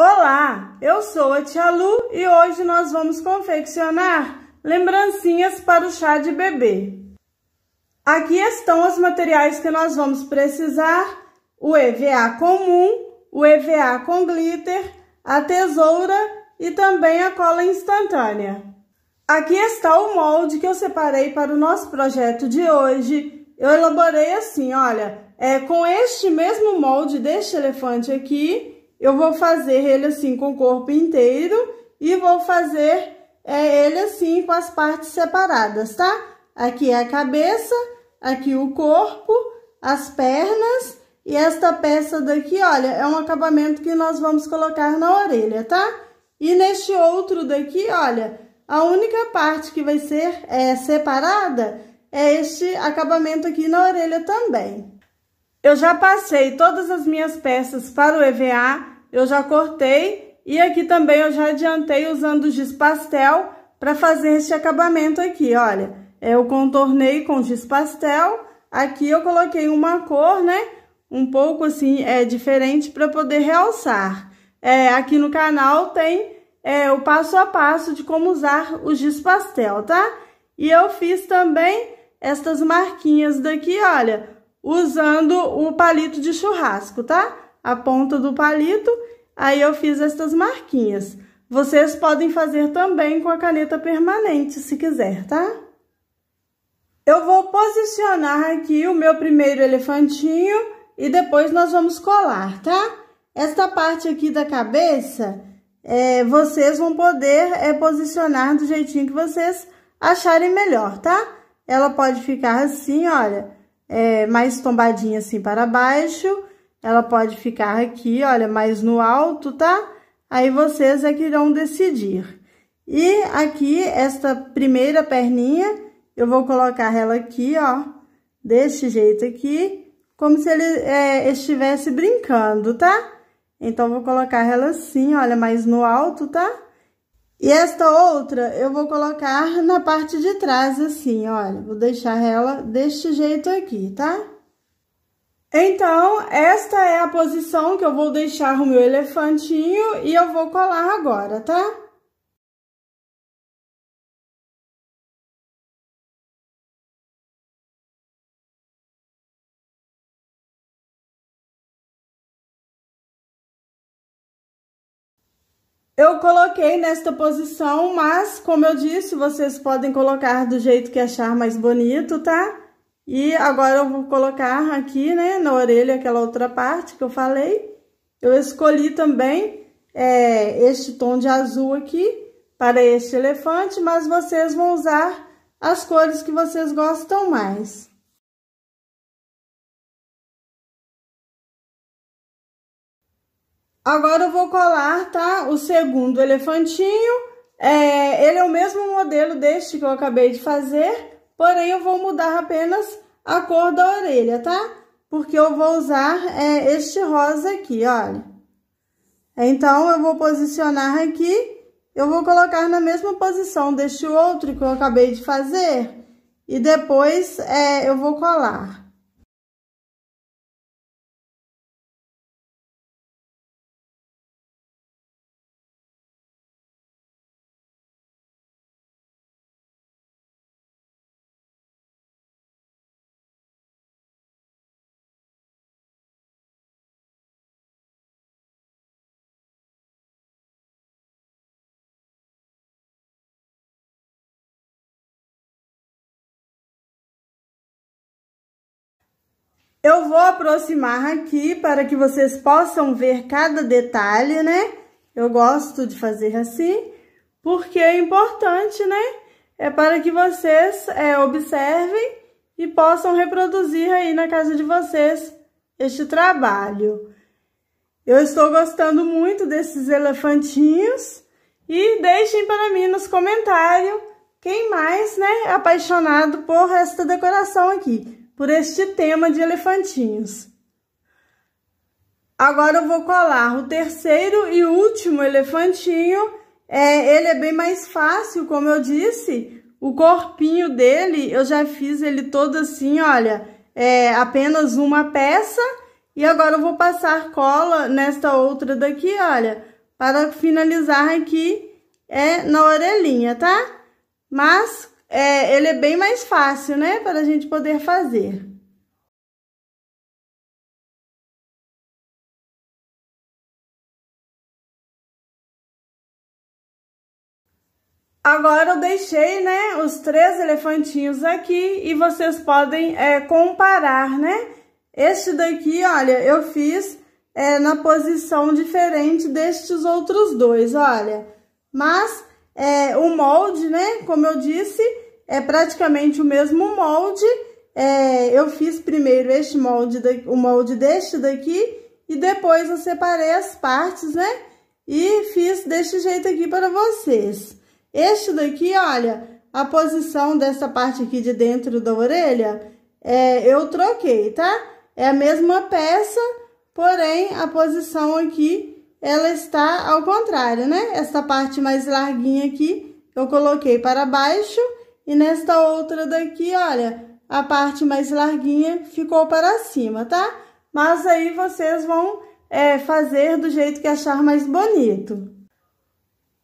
Olá, eu sou a Tia Lu e hoje nós vamos confeccionar lembrancinhas para o chá de bebê. Aqui estão os materiais que nós vamos precisar, o EVA comum, o EVA com glitter, a tesoura e também a cola instantânea. Aqui está o molde que eu separei para o nosso projeto de hoje. Eu elaborei assim, olha, é com este mesmo molde deste elefante aqui eu vou fazer ele assim com o corpo inteiro e vou fazer é, ele assim com as partes separadas, tá? Aqui é a cabeça, aqui o corpo, as pernas e esta peça daqui, olha, é um acabamento que nós vamos colocar na orelha, tá? E neste outro daqui, olha, a única parte que vai ser é, separada é este acabamento aqui na orelha também. Eu já passei todas as minhas peças para o EVA, eu já cortei e aqui também eu já adiantei usando o giz pastel para fazer este acabamento aqui, olha. É, eu contornei com giz pastel, aqui eu coloquei uma cor, né, um pouco assim, é diferente para poder realçar. É, aqui no canal tem é, o passo a passo de como usar o giz pastel, tá? E eu fiz também estas marquinhas daqui, olha, usando o palito de churrasco, tá? A ponta do palito, aí eu fiz estas marquinhas. Vocês podem fazer também com a caneta permanente, se quiser, tá? Eu vou posicionar aqui o meu primeiro elefantinho e depois nós vamos colar, tá? Esta parte aqui da cabeça, é, vocês vão poder é, posicionar do jeitinho que vocês acharem melhor, tá? Ela pode ficar assim, olha é, mais tombadinha assim para baixo. Ela pode ficar aqui, olha, mais no alto, tá? Aí vocês é que irão decidir. E aqui, esta primeira perninha, eu vou colocar ela aqui, ó, deste jeito aqui, como se ele é, estivesse brincando, tá? Então, vou colocar ela assim, olha, mais no alto, tá? E esta outra eu vou colocar na parte de trás, assim, olha. Vou deixar ela deste jeito aqui, tá? Então, esta é a posição que eu vou deixar o meu elefantinho e eu vou colar agora, tá? Tá? Eu coloquei nesta posição, mas como eu disse, vocês podem colocar do jeito que achar mais bonito, tá? E agora eu vou colocar aqui, né, na orelha, aquela outra parte que eu falei. Eu escolhi também é, este tom de azul aqui para este elefante, mas vocês vão usar as cores que vocês gostam mais. Agora eu vou colar, tá? O segundo elefantinho. É, ele é o mesmo modelo deste que eu acabei de fazer, porém eu vou mudar apenas a cor da orelha, tá? Porque eu vou usar é, este rosa aqui, olha. Então, eu vou posicionar aqui, eu vou colocar na mesma posição deste outro que eu acabei de fazer, e depois é, eu vou colar. Eu vou aproximar aqui para que vocês possam ver cada detalhe, né? Eu gosto de fazer assim, porque é importante, né? É para que vocês é, observem e possam reproduzir aí na casa de vocês este trabalho. Eu estou gostando muito desses elefantinhos e deixem para mim nos comentários quem mais né, é apaixonado por esta decoração aqui por este tema de elefantinhos. Agora eu vou colar o terceiro e último elefantinho. É, ele é bem mais fácil, como eu disse. O corpinho dele, eu já fiz ele todo assim, olha, é apenas uma peça. E agora eu vou passar cola nesta outra daqui, olha, para finalizar aqui é na orelhinha, tá? Mas é, ele é bem mais fácil, né? Para a gente poder fazer. Agora eu deixei, né, os três elefantinhos aqui e vocês podem é, comparar, né? Este daqui, olha, eu fiz é, na posição diferente destes outros dois, olha. Mas é, o molde, né? Como eu disse, é praticamente o mesmo molde. É, eu fiz primeiro este molde, o molde deste daqui e depois eu separei as partes, né? E fiz deste jeito aqui para vocês. Este daqui, olha, a posição dessa parte aqui de dentro da orelha, é, eu troquei, tá? É a mesma peça, porém a posição aqui ela está ao contrário, né? Essa parte mais larguinha aqui eu coloquei para baixo e nesta outra daqui, olha, a parte mais larguinha ficou para cima, tá? Mas aí vocês vão é, fazer do jeito que achar mais bonito.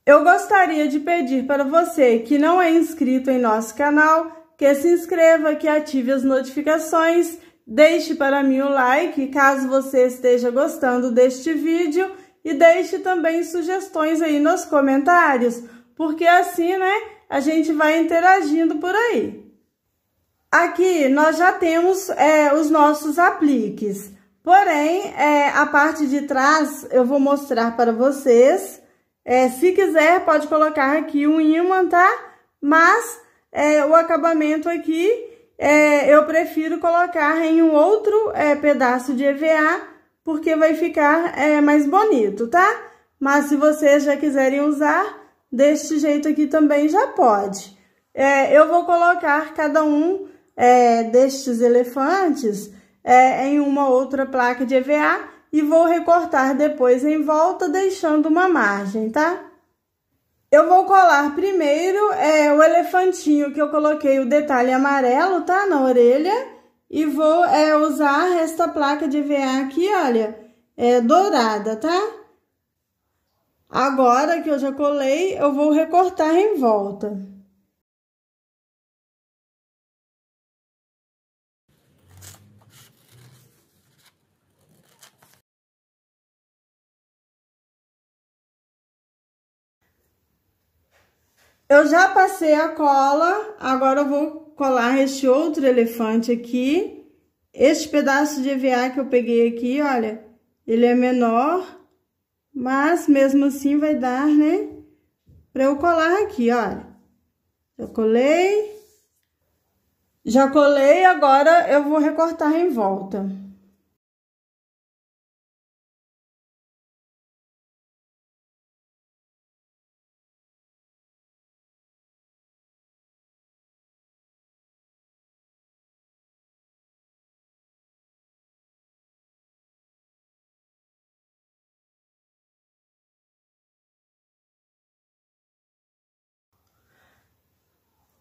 Eu gostaria de pedir para você que não é inscrito em nosso canal, que se inscreva, que ative as notificações, deixe para mim o like caso você esteja gostando deste vídeo e deixe também sugestões aí nos comentários, porque assim, né, a gente vai interagindo por aí. Aqui nós já temos é, os nossos apliques, porém, é, a parte de trás eu vou mostrar para vocês. É, se quiser, pode colocar aqui um ímã, tá? Mas é, o acabamento aqui é, eu prefiro colocar em um outro é, pedaço de EVA porque vai ficar é, mais bonito, tá? Mas se vocês já quiserem usar deste jeito aqui também já pode. É, eu vou colocar cada um é, destes elefantes é, em uma outra placa de EVA e vou recortar depois em volta, deixando uma margem, tá? Eu vou colar primeiro é, o elefantinho que eu coloquei o detalhe amarelo, tá? Na orelha. E vou é, usar esta placa de VA aqui, olha, é, dourada, tá? Agora que eu já colei, eu vou recortar em volta. Eu já passei a cola, agora eu vou colar este outro elefante aqui. Este pedaço de EVA que eu peguei aqui, olha, ele é menor, mas mesmo assim vai dar, né? Pra eu colar aqui, olha. Eu colei. Já colei, agora eu vou recortar em volta.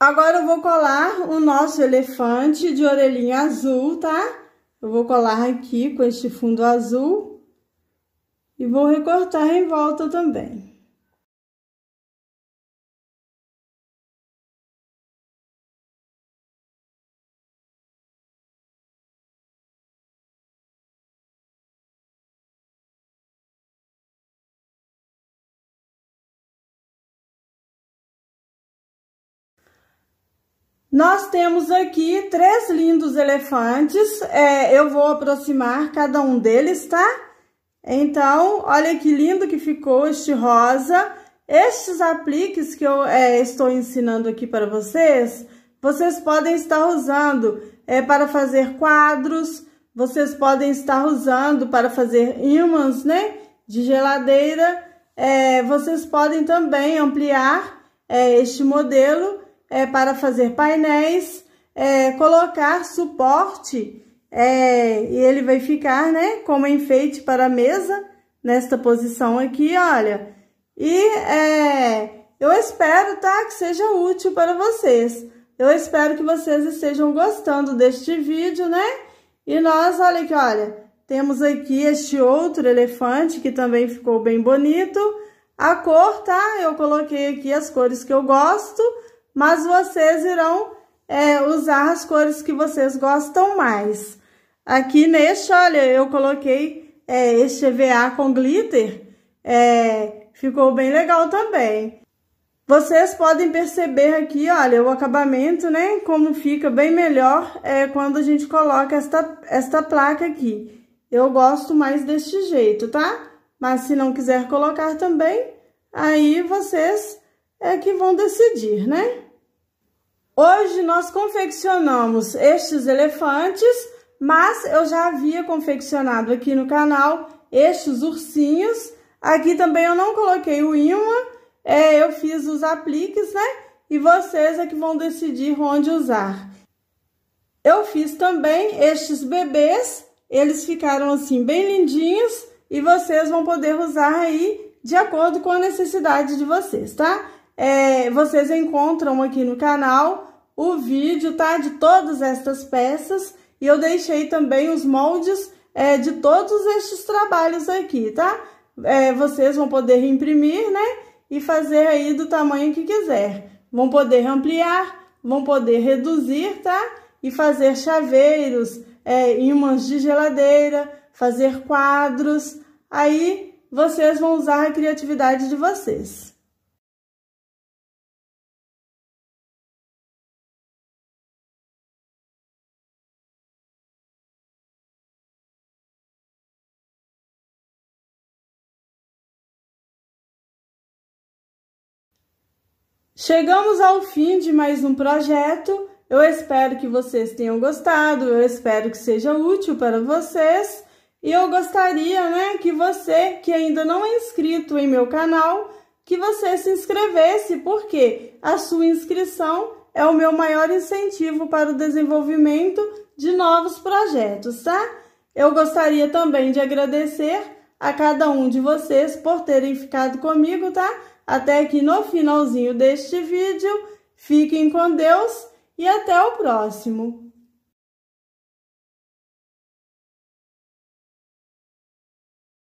Agora eu vou colar o nosso elefante de orelhinha azul, tá? Eu vou colar aqui com este fundo azul e vou recortar em volta também. Nós temos aqui três lindos elefantes, é, eu vou aproximar cada um deles, tá? Então, olha que lindo que ficou este rosa. Estes apliques que eu é, estou ensinando aqui para vocês, vocês podem estar usando é, para fazer quadros, vocês podem estar usando para fazer ímãs, né? De geladeira. É, vocês podem também ampliar é, este modelo é, para fazer painéis, é, colocar suporte é, e ele vai ficar, né, como enfeite para a mesa, nesta posição aqui, olha. E é, eu espero, tá, que seja útil para vocês. Eu espero que vocês estejam gostando deste vídeo, né? E nós, olha aqui, olha, temos aqui este outro elefante que também ficou bem bonito. A cor, tá? Eu coloquei aqui as cores que eu gosto, mas vocês irão é, usar as cores que vocês gostam mais. Aqui neste, olha, eu coloquei é, este EVA com glitter, é, ficou bem legal também. Vocês podem perceber aqui, olha, o acabamento, né, como fica bem melhor é, quando a gente coloca esta, esta placa aqui. Eu gosto mais deste jeito, tá? Mas se não quiser colocar também, aí vocês é que vão decidir, né? Hoje nós confeccionamos estes elefantes, mas eu já havia confeccionado aqui no canal estes ursinhos. Aqui também eu não coloquei o imã, é, eu fiz os apliques, né? E vocês é que vão decidir onde usar. Eu fiz também estes bebês, eles ficaram assim bem lindinhos e vocês vão poder usar aí de acordo com a necessidade de vocês, tá? É, vocês encontram aqui no canal o vídeo, tá? De todas estas peças. E eu deixei também os moldes é, de todos estes trabalhos aqui, tá? É, vocês vão poder imprimir, né? E fazer aí do tamanho que quiser. Vão poder ampliar, vão poder reduzir, tá? E fazer chaveiros, é, ímãs de geladeira, fazer quadros. Aí vocês vão usar a criatividade de vocês. Chegamos ao fim de mais um projeto. Eu espero que vocês tenham gostado, eu espero que seja útil para vocês. E eu gostaria, né, que você que ainda não é inscrito em meu canal, que você se inscrevesse, porque a sua inscrição é o meu maior incentivo para o desenvolvimento de novos projetos, tá? Eu gostaria também de agradecer a cada um de vocês por terem ficado comigo, tá? Até que no finalzinho deste vídeo, fiquem com Deus e até o próximo!